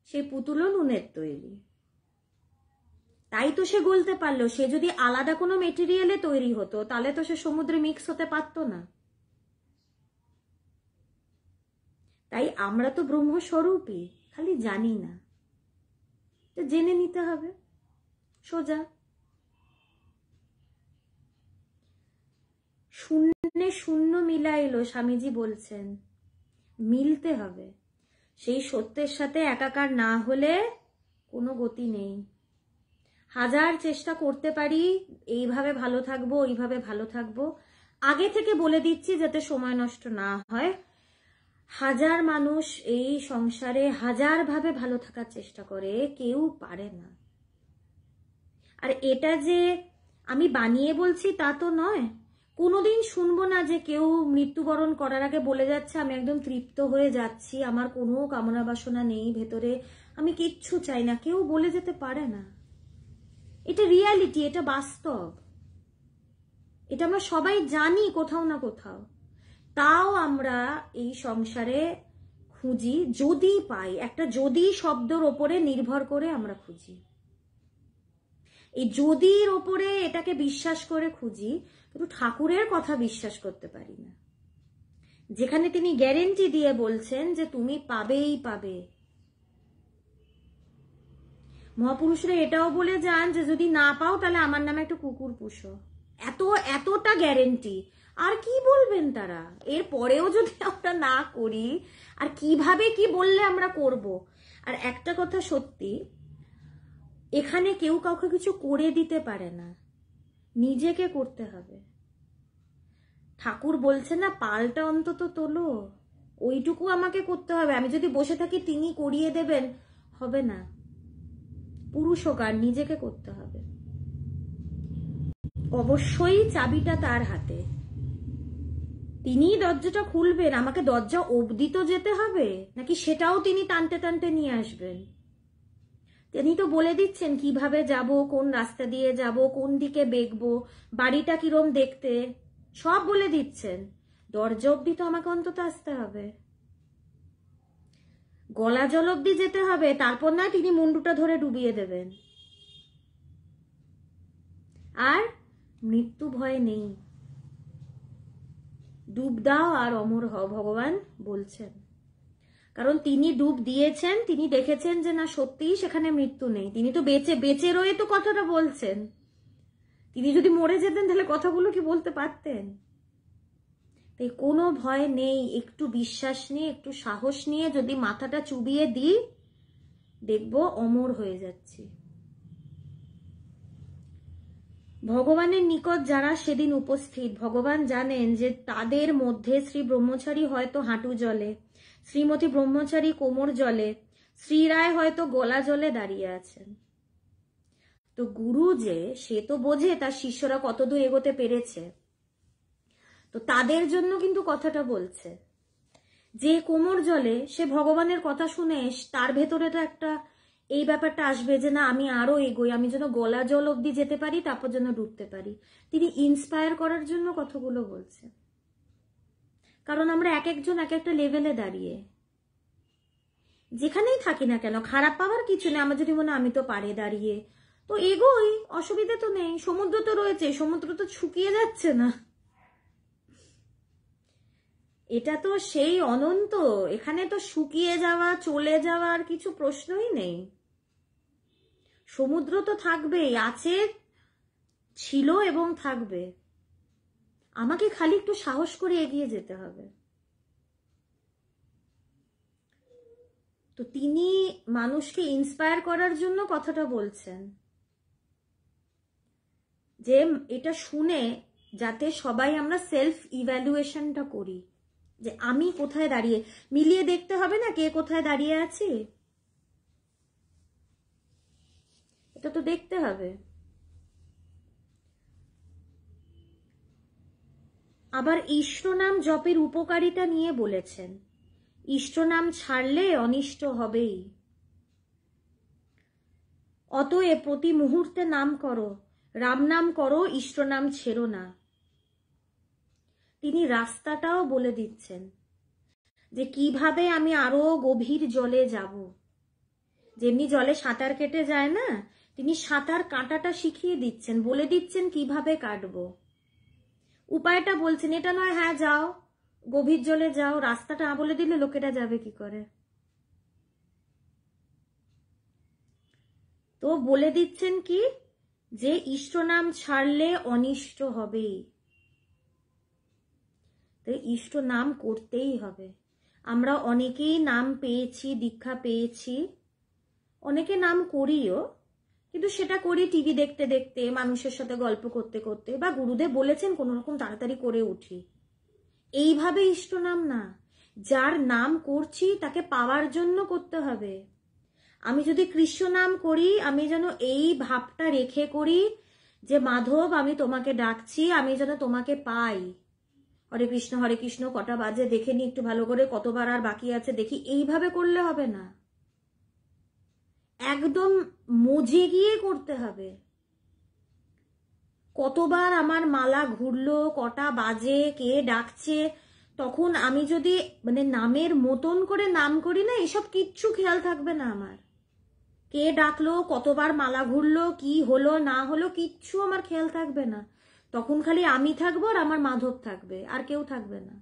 সে পুতুলও নুনের তৈরি তাই তো সে গলতে পারলো সে যদি আলাদা কোনো মেটেরিয়ালে তৈরি হতো তাহলে তো সে সমুদ্রে মিক্স হতে পারতো না তাই আমরা তো ব্রহ্মস্বরূপই খালি জানি না জেনে নিতে হবে সোজা শূন্যে শূন্য মিলাইলো স্বামীজি বলছেন মিলতে হবে সেই সত্যের সাথে একাকার না হলে কোনো গতি নেই হাজার চেষ্টা করতে পারি এইভাবে ভালো থাকবো ওইভাবে ভালো থাকবো আগে থেকে বলে দিচ্ছি যাতে সময় নষ্ট না হয় হাজার মানুষ এই সংসারে হাজার ভাবে ভালো থাকার চেষ্টা করে কেউ পারে না আর এটা যে আমি বানিয়ে বলছি তা তো নয় কোনোদিন শুনবো না যে কেউ মৃত্যুবরণ করার আগে বলে যাচ্ছে আমি একদম তৃপ্ত হয়ে যাচ্ছি আমার কোনো কামনা বাসনা নেই ভেতরে আমি কিচ্ছু চাই না কেউ বলে যেতে পারে না এটা রিয়ালিটি এটা বাস্তব এটা আমরা সবাই জানি কোথাও না কোথাও তাও আমরা এই সংসারে খুঁজি যদি পাই একটা যদি শব্দর ওপরে নির্ভর করে আমরা খুঁজি এই যদির ওপরে এটাকে বিশ্বাস করে খুঁজি কিন্তু ঠাকুরের কথা বিশ্বাস করতে পারি না যেখানে তিনি গ্যারেন্টি দিয়ে বলছেন যে তুমি পাবেই পাবে মহাপুরুষরা এটাও বলে যান যে যদি না পাও তাহলে আমার নামে একটা কুকুর পুষো এত এতটা গ্যারেন্টি আর কি বলবেন তারা এর পরেও যদি আমরা না করি আর কিভাবে কি বললে আমরা করব আর একটা কথা সত্যি এখানে কেউ কাউকে কিছু করে দিতে পারে না নিজেকে করতে হবে ঠাকুর বলছে না পালটা অন্তত তোলো ওইটুকু আমাকে করতে হবে আমি যদি বসে থাকি তিনি করিয়ে দেবেন হবে না পুরুষ হোক আর নিজেকে করতে হবে অবশ্যই চাবিটা তার হাতে তিনি দরজাটা খুলবেন আমাকে দরজা অবধি তো যেতে হবে নাকি সেটাও তিনি টানতে টানতে নিয়ে আসবেন তিনি তো বলে দিচ্ছেন কিভাবে যাব কোন রাস্তা দিয়ে যাব কোন দিকে বেগব বাড়িটা কিরম দেখতে সব বলে দিচ্ছেন দরজা অব্দি তো আমাকে অন্তত আসতে হবে গলা জল অব্দি যেতে হবে তারপর না তিনি মুন্ডুটা ধরে ডুবিয়ে দেবেন আর মৃত্যু ভয় নেই ডুব দাও আর অমর হও ভগবান বলছেন কারণ তিনি ডুব দিয়েছেন তিনি দেখেছেন যে না সত্যিই সেখানে মৃত্যু নেই তিনি তো বেঁচে বেঁচে রয়ে তো কথাটা বলছেন তিনি যদি মরে যেতেন তাহলে কথাগুলো কি বলতে পারতেন তাই কোনো ভয় নেই একটু বিশ্বাস নিয়ে একটু সাহস নিয়ে যদি মাথাটা চুবিয়ে দিই দেখব অমর হয়ে যাচ্ছি ভগবানের নিকট যারা সেদিন উপস্থিত ভগবান জানেন যে তাদের মধ্যে শ্রী ব্রহ্মচারী হয়তো হাঁটু জলে শ্রীমতী ব্রহ্মচারী কোমর জলে শ্রীরায় হয়তো গলা জলে দাঁড়িয়ে আছেন তো গুরু যে সে তো বোঝে তার শিষ্যরা কতদূর এগোতে পেরেছে তো তাদের জন্য কিন্তু কথাটা বলছে যে কোমর জলে সে ভগবানের কথা শুনে তার ভেতরে তো একটা এই ব্যাপারটা আসবে যে না আমি আরো এগোই আমি যেন গলা জল অব্দি যেতে পারি তারপর যেন ডুবতে পারি তিনি ইন্সপায়ার করার জন্য কথাগুলো বলছে কারণ আমরা এক একজন এক একটা লেভেলে দাঁড়িয়ে যেখানেই থাকি না কেন খারাপ পাওয়ার কিছু নেই আমার যদি মনে আমি তো পারে দাঁড়িয়ে তো এগোই অসুবিধে তো নেই সমুদ্র তো রয়েছে সমুদ্র তো শুকিয়ে যাচ্ছে না এটা তো সেই অনন্ত এখানে তো শুকিয়ে যাওয়া চলে যাওয়ার কিছু প্রশ্নই নেই সমুদ্র তো থাকবেই আছে ছিল এবং থাকবে আমাকে খালি একটু সাহস করে এগিয়ে যেতে হবে তো তিনি মানুষকে ইন্সপায়ার করার জন্য কথাটা বলছেন যে এটা শুনে যাতে সবাই আমরা সেলফ ইভ্যালুয়েশনটা করি যে আমি কোথায় দাঁড়িয়ে মিলিয়ে দেখতে হবে না কে কোথায় দাঁড়িয়ে আছি এটা তো দেখতে হবে আবার ইষ্টনাম জপের উপকারিতা নিয়ে বলেছেন ইষ্টনাম ছাড়লে অনিষ্ট হবেই অতএব প্রতি মুহূর্তে নাম করো রাম নাম করো ইষ্টনাম ছেড়ো না তিনি রাস্তাটাও বলে দিচ্ছেন যে কিভাবে আমি আরো গভীর জলে যাব যেমনি জলে সাঁতার কেটে যায় না তিনি সাঁতার কাটাটা শিখিয়ে দিচ্ছেন বলে দিচ্ছেন কিভাবে কাটবো উপায়টা বলছেন এটা নয় হ্যাঁ যাও গভীর জলে যাও রাস্তাটা বলে দিলে লোকেটা যাবে কি করে তো বলে দিচ্ছেন কি যে ইষ্ট নাম ছাড়লে অনিষ্ট হবেই তো ইষ্ট নাম করতেই হবে আমরা অনেকেই নাম পেয়েছি দীক্ষা পেয়েছি অনেকে নাম করিও কিন্তু সেটা করি টিভি দেখতে দেখতে মানুষের সাথে গল্প করতে করতে বা গুরুদেব বলেছেন কোনো রকম তাড়াতাড়ি করে উঠি এইভাবে ইষ্ট নাম না যার নাম করছি তাকে পাওয়ার জন্য করতে হবে আমি যদি কৃষ্ণ নাম করি আমি যেন এই ভাবটা রেখে করি যে মাধব আমি তোমাকে ডাকছি আমি যেন তোমাকে পাই হরে কৃষ্ণ হরে কৃষ্ণ কটা বাজে দেখে নি একটু ভালো করে কতবার আর বাকি আছে দেখি এইভাবে করলে হবে না একদম মজে গিয়ে করতে হবে কতবার আমার মালা ঘুরলো কটা বাজে কে ডাকছে তখন আমি যদি মানে নামের মতন করে নাম করি না এসব কিচ্ছু খেয়াল থাকবে না আমার কে ডাকলো কতবার মালা ঘুরলো কি হলো না হলো কিচ্ছু আমার খেয়াল থাকবে না তখন খালি আমি থাকবো আর আমার মাধব থাকবে আর কেউ থাকবে না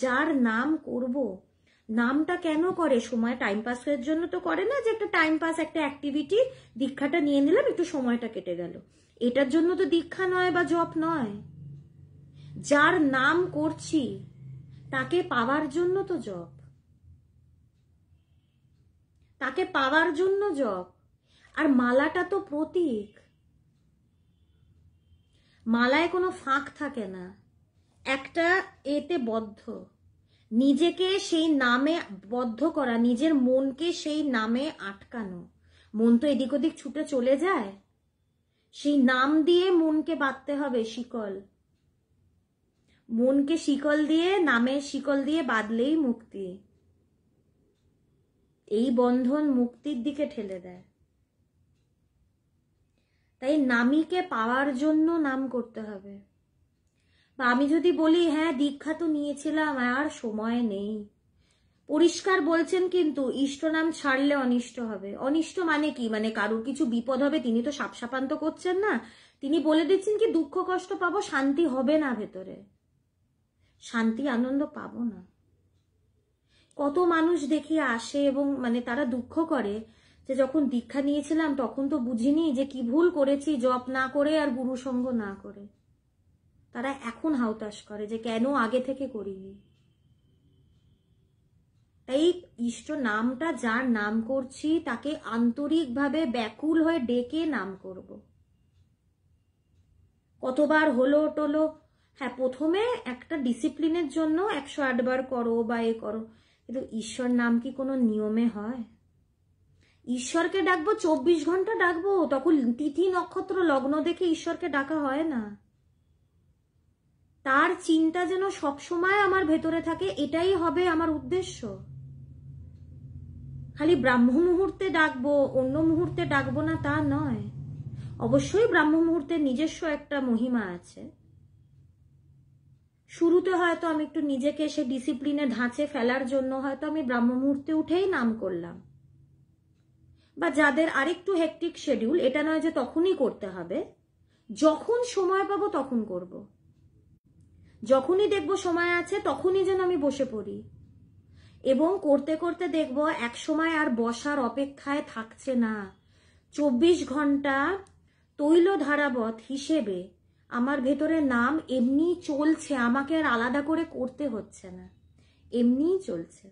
যার নাম করবো নামটা কেন করে সময় টাইম পাসের জন্য তো করে না যে একটা টাইম পাস একটা অ্যাক্টিভিটি দীক্ষাটা নিয়ে নিলাম একটু সময়টা কেটে গেল এটার জন্য তো দীক্ষা নয় বা জপ নয় যার নাম করছি তাকে পাওয়ার জন্য তো জপ তাকে পাওয়ার জন্য জপ আর মালাটা তো প্রতীক মালায় কোনো ফাঁক থাকে না একটা এতে বদ্ধ নিজেকে সেই নামে বদ্ধ করা নিজের মনকে সেই নামে আটকানো মন তো এদিক ওদিক ছুটে চলে যায় সেই নাম দিয়ে মনকে বাঁধতে হবে শিকল মনকে শিকল দিয়ে নামে শিকল দিয়ে বাঁধলেই মুক্তি এই বন্ধন মুক্তির দিকে ঠেলে দেয় তাই নামিকে পাওয়ার জন্য নাম করতে হবে তা আমি যদি বলি হ্যাঁ দীক্ষা তো নিয়েছিলাম আর সময় নেই পরিষ্কার বলছেন কিন্তু ইষ্ট নাম ছাড়লে অনিষ্ট হবে অনিষ্ট মানে কি মানে কারোর কিছু বিপদ হবে তিনি তো সাপসাপান্ত করছেন না তিনি বলে দিচ্ছেন কি দুঃখ কষ্ট পাবো শান্তি হবে না ভেতরে শান্তি আনন্দ পাবো না কত মানুষ দেখি আসে এবং মানে তারা দুঃখ করে যে যখন দীক্ষা নিয়েছিলাম তখন তো বুঝিনি যে কি ভুল করেছি জপ না করে আর গুরু সঙ্গ না করে তারা এখন হাউতাশ করে যে কেন আগে থেকে করিনি তাই ইষ্ট নামটা যার নাম করছি তাকে আন্তরিকভাবে ব্যাকুল হয়ে ডেকে নাম করব কতবার হলো টলো হ্যাঁ প্রথমে একটা ডিসিপ্লিনের জন্য একশো আটবার করো বা এ করো কিন্তু ঈশ্বর নাম কি কোনো নিয়মে হয় ঈশ্বরকে ডাকবো চব্বিশ ঘন্টা ডাকবো তখন তিথি নক্ষত্র লগ্ন দেখে ঈশ্বরকে ডাকা হয় না তার চিন্তা যেন সবসময় আমার ভেতরে থাকে এটাই হবে আমার উদ্দেশ্য খালি ব্রাহ্ম মুহূর্তে ডাকবো অন্য মুহূর্তে ডাকবো না তা নয় অবশ্যই ব্রাহ্ম মুহূর্তে নিজস্ব একটা মহিমা আছে শুরুতে হয়তো আমি একটু নিজেকে সে ডিসিপ্লিনে ধাঁচে ফেলার জন্য হয়তো আমি ব্রাহ্ম মুহূর্তে উঠেই নাম করলাম বা যাদের আরেকটু হেকটিক শেডিউল এটা নয় যে তখনই করতে হবে যখন সময় পাবো তখন করবো যখনই দেখব সময় আছে তখনই যেন আমি বসে পড়ি এবং করতে করতে দেখব এক সময় আর বসার অপেক্ষায় থাকছে না চব্বিশ ঘন্টা তৈল ধারাবত হিসেবে আমার ভেতরে নাম এমনি চলছে আমাকে আর আলাদা করে করতে হচ্ছে না এমনিই চলছে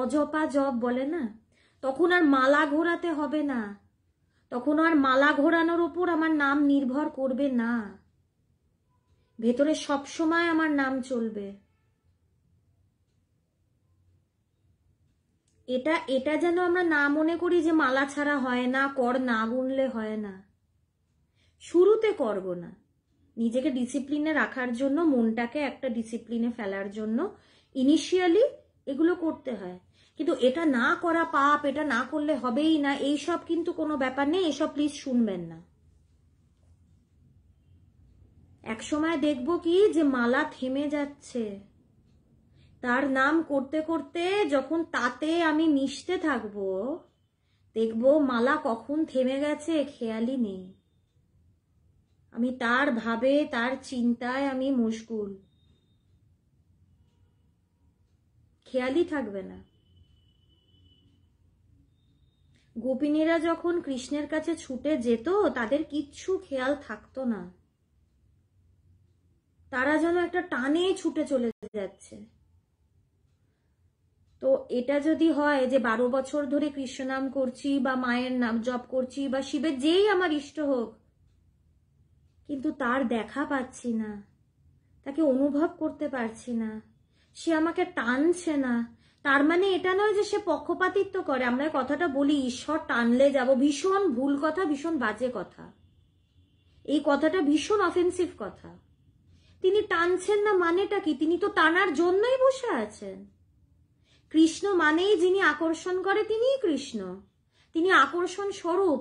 অজপা জব বলে না তখন আর মালা ঘোরাতে হবে না তখন আর মালা ঘোরানোর ওপর আমার নাম নির্ভর করবে না ভেতরে সবসময় আমার নাম চলবে এটা এটা যেন আমরা না মনে করি যে মালা ছাড়া হয় না কর না গুনলে হয় না শুরুতে করব না নিজেকে ডিসিপ্লিনে রাখার জন্য মনটাকে একটা ডিসিপ্লিনে ফেলার জন্য ইনিশিয়ালি এগুলো করতে হয় কিন্তু এটা না করা পাপ এটা না করলে হবেই না এইসব কিন্তু কোনো ব্যাপার নেই এসব প্লিজ শুনবেন না এক সময় দেখব কি যে মালা থেমে যাচ্ছে তার নাম করতে করতে যখন তাতে আমি মিশতে থাকব দেখব মালা কখন থেমে গেছে খেয়ালই নেই আমি তার ভাবে তার চিন্তায় আমি মুশকুল খেয়ালই থাকবে না গোপিনীরা যখন কৃষ্ণের কাছে ছুটে যেত তাদের কিচ্ছু খেয়াল থাকতো না তারা যেন একটা টানে ছুটে চলে যাচ্ছে তো এটা যদি হয় যে বারো বছর ধরে কৃষ্ণ নাম করছি বা মায়ের নাম জপ করছি বা শিবের যেই আমার ইষ্ট হোক কিন্তু তার দেখা পাচ্ছি না তাকে অনুভব করতে পারছি না সে আমাকে টানছে না তার মানে এটা নয় যে সে পক্ষপাতিত্ব করে আমরা কথাটা বলি ঈশ্বর টানলে যাব ভীষণ ভুল কথা ভীষণ বাজে কথা এই কথাটা ভীষণ অফেন্সিভ কথা তিনি টানছেন না মানেটা কি তিনি তো টানার জন্যই বসে আছেন কৃষ্ণ মানেই যিনি আকর্ষণ করে তিনিই কৃষ্ণ তিনি আকর্ষণ স্বরূপ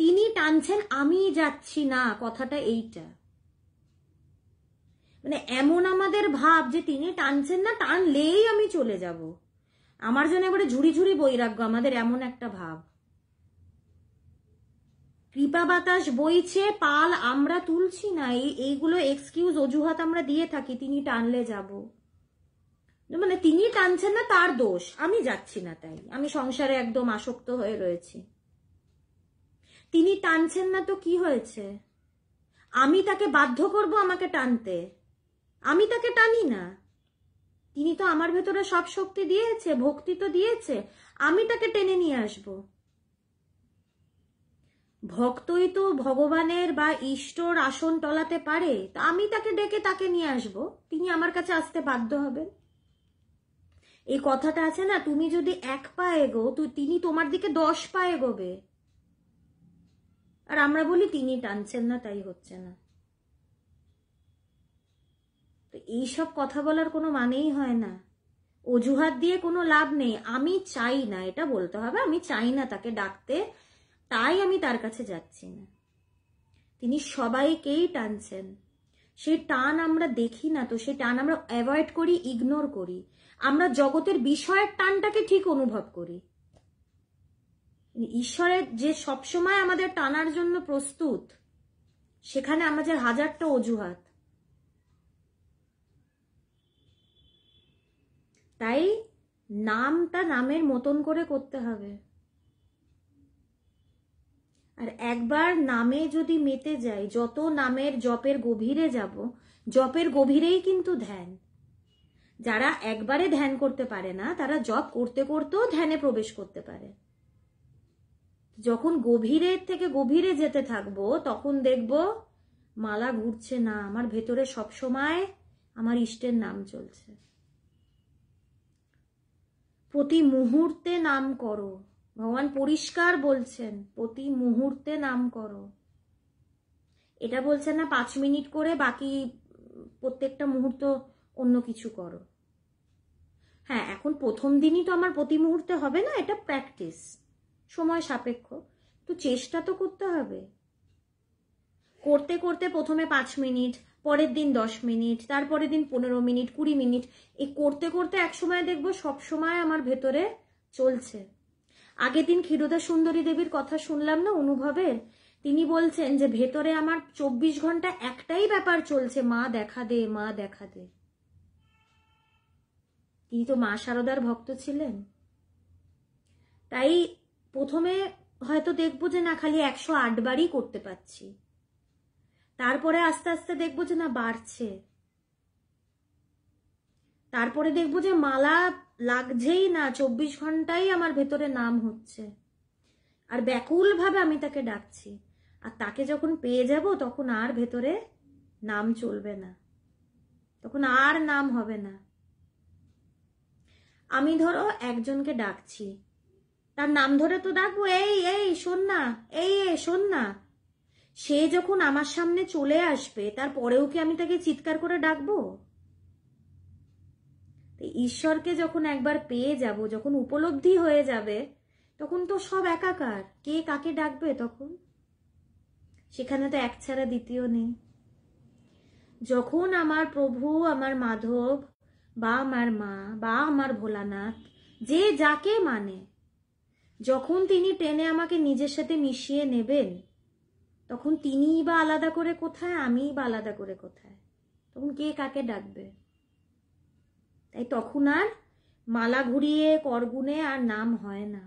তিনি টানছেন আমি যাচ্ছি না কথাটা এইটা মানে এমন আমাদের ভাব যে তিনি টানছেন না টানলেই আমি চলে যাব আমার জন্য এবারে ঝুড়ি ঝুড়ি বৈরাগ্য আমাদের এমন একটা ভাব কৃপা বাতাস বইছে পাল আমরা তুলছি না এইগুলো এক্সকিউজ অজুহাত আমরা দিয়ে থাকি তিনি টানলে যাব মানে তিনি টানছেন না তার দোষ আমি যাচ্ছি না তাই আমি সংসারে একদম আসক্ত হয়ে রয়েছি তিনি টানছেন না তো কি হয়েছে আমি তাকে বাধ্য করব আমাকে টানতে আমি তাকে টানি না তিনি তো আমার ভেতরে সব শক্তি দিয়েছে ভক্তি তো দিয়েছে আমি তাকে টেনে নিয়ে আসবো ভক্তই তো ভগবানের বা ইষ্টর আসন টলাতে পারে তা আমি তাকে ডেকে তাকে নিয়ে আসব তিনি আমার কাছে আসতে বাধ্য হবেন এই কথাটা আছে না তুমি যদি এক পা এগো তো তিনি তোমার দিকে দশ পা এগোবে আর আমরা বলি তিনি টানছেন না তাই হচ্ছে না তো এইসব কথা বলার কোনো মানেই হয় না অজুহাত দিয়ে কোনো লাভ নেই আমি চাই না এটা বলতে হবে আমি চাই না তাকে ডাকতে তাই আমি তার কাছে যাচ্ছি না তিনি সবাইকেই টানছেন সেই টান আমরা দেখি না তো সেই টান আমরা অ্যাভয়েড করি ইগনোর করি আমরা জগতের বিষয়ের টানটাকে ঠিক অনুভব করি ঈশ্বরের যে সবসময় আমাদের টানার জন্য প্রস্তুত সেখানে আমাদের হাজারটা অজুহাত তাই নামটা নামের মতন করে করতে হবে আর একবার নামে যদি মেতে যাই যত নামের জপের গভীরে যাব জপের গভীরেই কিন্তু ধ্যান যারা একবারে ধ্যান করতে পারে না তারা জপ করতে করতেও ধ্যানে প্রবেশ করতে পারে যখন গভীরে থেকে গভীরে যেতে থাকবো তখন দেখব মালা ঘুরছে না আমার ভেতরে সবসময় আমার ইষ্টের নাম চলছে প্রতি মুহূর্তে নাম করো ভগবান পরিষ্কার বলছেন প্রতি মুহূর্তে নাম করো এটা বলছেন না পাঁচ মিনিট করে বাকি প্রত্যেকটা মুহূর্ত অন্য কিছু করো হ্যাঁ এখন প্রথম দিনই তো আমার প্রতি মুহূর্তে হবে না এটা প্র্যাকটিস সময় সাপেক্ষ তো চেষ্টা তো করতে হবে করতে করতে প্রথমে পাঁচ মিনিট পরের দিন দশ মিনিট তারপরের দিন পনেরো মিনিট কুড়ি মিনিট এই করতে করতে এক সময় দেখবো সব সময় আমার ভেতরে চলছে আগের দিন ক্ষীরোদা সুন্দরী দেবীর কথা শুনলাম না অনুভবের তিনি বলছেন যে ভেতরে আমার চব্বিশ ঘন্টা একটাই ব্যাপার চলছে মা দেখা দে মা দেখা দে তিনি তো মা শারদার ভক্ত ছিলেন তাই প্রথমে হয়তো দেখবো যে না খালি একশো আট বারই করতে পারছি তারপরে আস্তে আস্তে দেখবো যে না বাড়ছে তারপরে দেখবো যে মালা লাগছেই না চব্বিশ ঘন্টাই আমার ভেতরে নাম হচ্ছে আর ব্যাকুলভাবে আমি তাকে ডাকছি আর তাকে যখন পেয়ে যাব তখন আর ভেতরে নাম চলবে না তখন আর নাম হবে না আমি ধরো একজনকে ডাকছি তার নাম ধরে তো ডাকবো এই এই শোন না এই এই শোন না সে যখন আমার সামনে চলে আসবে তারপরেও কি আমি তাকে চিৎকার করে ডাকবো ঈশ্বরকে যখন একবার পেয়ে যাব যখন উপলব্ধি হয়ে যাবে তখন তো সব একাকার কে কাকে ডাকবে তখন সেখানে তো এক ছাড়া দ্বিতীয় নেই যখন আমার প্রভু আমার মাধব বা আমার মা বা আমার ভোলানাথ যে যাকে মানে যখন তিনি টেনে আমাকে নিজের সাথে মিশিয়ে নেবেন তখন তিনিই বা আলাদা করে কোথায় আমিই বা আলাদা করে কোথায় তখন কে কাকে ডাকবে তাই তখন আর মালা ঘুরিয়ে করগুণে আর নাম হয় না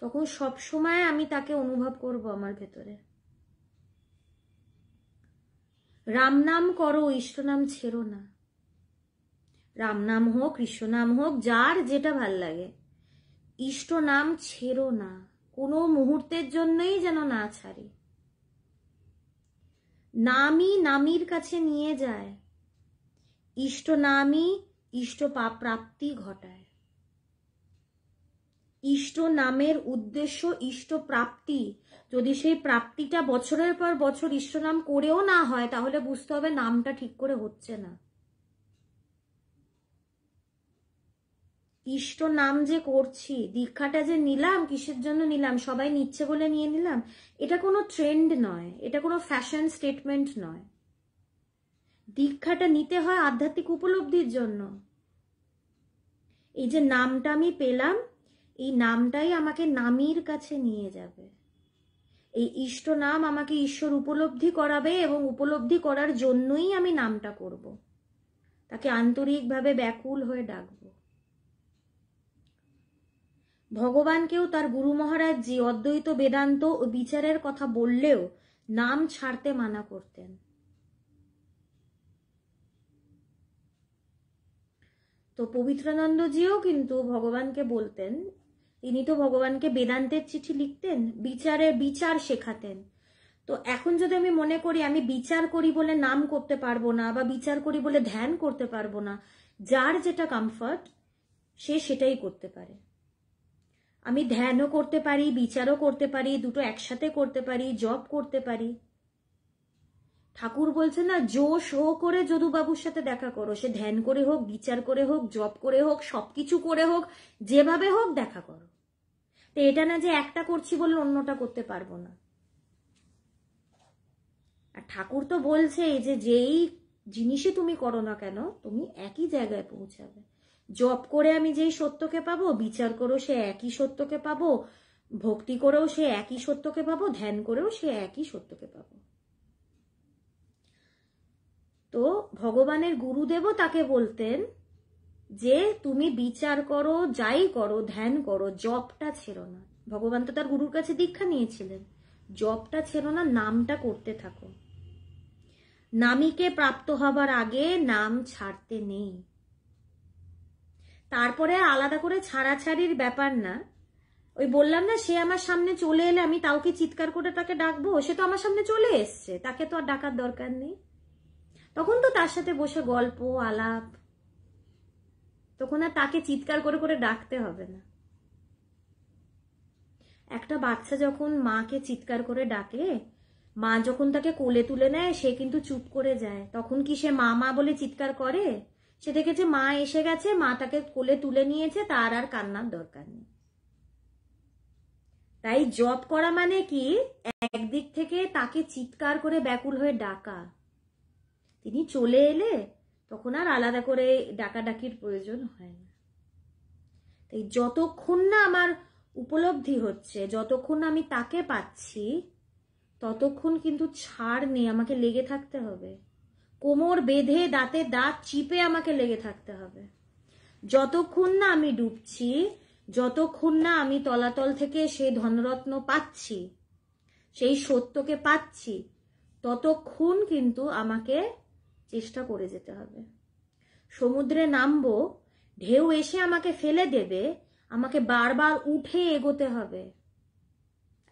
তখন সব সময় আমি তাকে অনুভব করব আমার ভেতরে রাম নাম করো ইষ্ট নাম ছেড়ো না রাম নাম হোক কৃষ্ণ নাম হোক যার যেটা ভাল লাগে ইষ্ট নাম ছেড়ো না কোনো মুহূর্তের জন্যই যেন না ছাড়ি নামই নামির কাছে নিয়ে যায় ইষ্ট নামই ইষ্ট প্রাপ্তি ঘটায় ইষ্ট নামের উদ্দেশ্য ইষ্ট প্রাপ্তি যদি সেই প্রাপ্তিটা বছরের পর বছর ইষ্ট নাম করেও না হয় তাহলে বুঝতে হবে নামটা ঠিক করে হচ্ছে না ইষ্ট নাম যে করছি দীক্ষাটা যে নিলাম কিসের জন্য নিলাম সবাই নিচ্ছে বলে নিয়ে নিলাম এটা কোনো ট্রেন্ড নয় এটা কোনো ফ্যাশন স্টেটমেন্ট নয় দীক্ষাটা নিতে হয় আধ্যাত্মিক উপলব্ধির জন্য এই যে নামটা আমি পেলাম এই নামটাই আমাকে নামীর কাছে নিয়ে যাবে এই ইষ্ট নাম আমাকে ঈশ্বর উপলব্ধি করাবে এবং উপলব্ধি করার জন্যই আমি নামটা করব তাকে আন্তরিকভাবে ব্যাকুল হয়ে ডাকব ভগবানকেও তার গুরু মহারাজজি অদ্বৈত বেদান্ত ও বিচারের কথা বললেও নাম ছাড়তে মানা করতেন তো পবিত্রানন্দজিও কিন্তু ভগবানকে বলতেন তিনি তো ভগবানকে বেদান্তের চিঠি লিখতেন বিচারে বিচার শেখাতেন তো এখন যদি আমি মনে করি আমি বিচার করি বলে নাম করতে পারবো না বা বিচার করি বলে ধ্যান করতে পারবো না যার যেটা কমফর্ট সে সেটাই করতে পারে আমি ধ্যানও করতে পারি বিচারও করতে পারি দুটো একসাথে করতে পারি জব করতে পারি ঠাকুর বলছে না জো শো করে যদুবাবুর সাথে দেখা করো সে ধ্যান করে হোক বিচার করে হোক জব করে হোক সবকিছু করে হোক যেভাবে হোক দেখা করো তো এটা না যে একটা করছি বলে অন্যটা করতে পারবো না আর ঠাকুর তো বলছেই যে যেই জিনিসে তুমি করো না কেন তুমি একই জায়গায় পৌঁছাবে জব করে আমি যেই সত্যকে পাবো বিচার করেও সে একই সত্যকে পাবো ভক্তি করেও সে একই সত্যকে পাবো ধ্যান করেও সে একই সত্যকে পাবো তো ভগবানের গুরুদেবও তাকে বলতেন যে তুমি বিচার করো যাই করো ধ্যান করো জপটা ছেড়ো না ভগবান তো তার গুরুর কাছে দীক্ষা নিয়েছিলেন জপটা ছেড়ো না নামটা করতে থাকো নামিকে প্রাপ্ত হবার আগে নাম ছাড়তে নেই তারপরে আলাদা করে ছাড়াছাড়ির ব্যাপার না ওই বললাম না সে আমার সামনে চলে এলে আমি তাওকে চিৎকার করে তাকে ডাকবো সে তো আমার সামনে চলে এসছে তাকে তো আর ডাকার দরকার নেই তখন তো তার সাথে বসে গল্প আলাপ তখন আর তাকে চিৎকার করে করে ডাকতে হবে না একটা বাচ্চা যখন মাকে চিৎকার করে ডাকে মা যখন তাকে কোলে তুলে নেয় সে কিন্তু চুপ করে যায় তখন কি সে মা মা বলে চিৎকার করে সে দেখেছে মা এসে গেছে মা তাকে কোলে তুলে নিয়েছে তার আর কান্নার দরকার নেই তাই জব করা মানে কি একদিক থেকে তাকে চিৎকার করে ব্যাকুল হয়ে ডাকা তিনি চলে এলে তখন আর আলাদা করে ডাকাডাকির প্রয়োজন হয় না তাই যতক্ষণ না আমার উপলব্ধি হচ্ছে যতক্ষণ না আমি তাকে পাচ্ছি ততক্ষণ কিন্তু ছাড় নেই আমাকে লেগে থাকতে হবে কোমর বেঁধে দাঁতে দাঁত চিপে আমাকে লেগে থাকতে হবে যতক্ষণ না আমি ডুবছি যতক্ষণ না আমি তলাতল থেকে সেই ধনরত্ন পাচ্ছি সেই সত্যকে পাচ্ছি ততক্ষণ কিন্তু আমাকে চেষ্টা করে যেতে হবে সমুদ্রে নামবো ঢেউ এসে আমাকে ফেলে দেবে আমাকে বারবার উঠে এগোতে হবে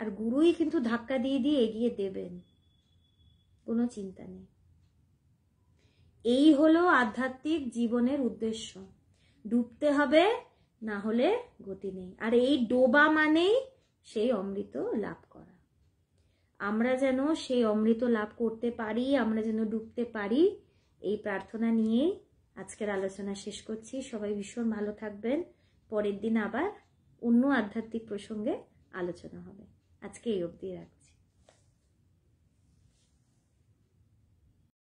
আর গুরুই কিন্তু ধাক্কা দিয়ে দিয়ে এগিয়ে দেবেন কোনো চিন্তা নেই এই হলো আধ্যাত্মিক জীবনের উদ্দেশ্য ডুবতে হবে না হলে গতি নেই আর এই ডোবা মানেই সেই অমৃত লাভ করা আমরা যেন সেই অমৃত লাভ করতে পারি আমরা যেন ডুবতে পারি এই প্রার্থনা নিয়েই আজকের আলোচনা শেষ করছি সবাই ভীষণ ভালো থাকবেন পরের দিন আবার অন্য আধ্যাত্মিক প্রসঙ্গে আলোচনা হবে আজকে এই অবধি রাখবো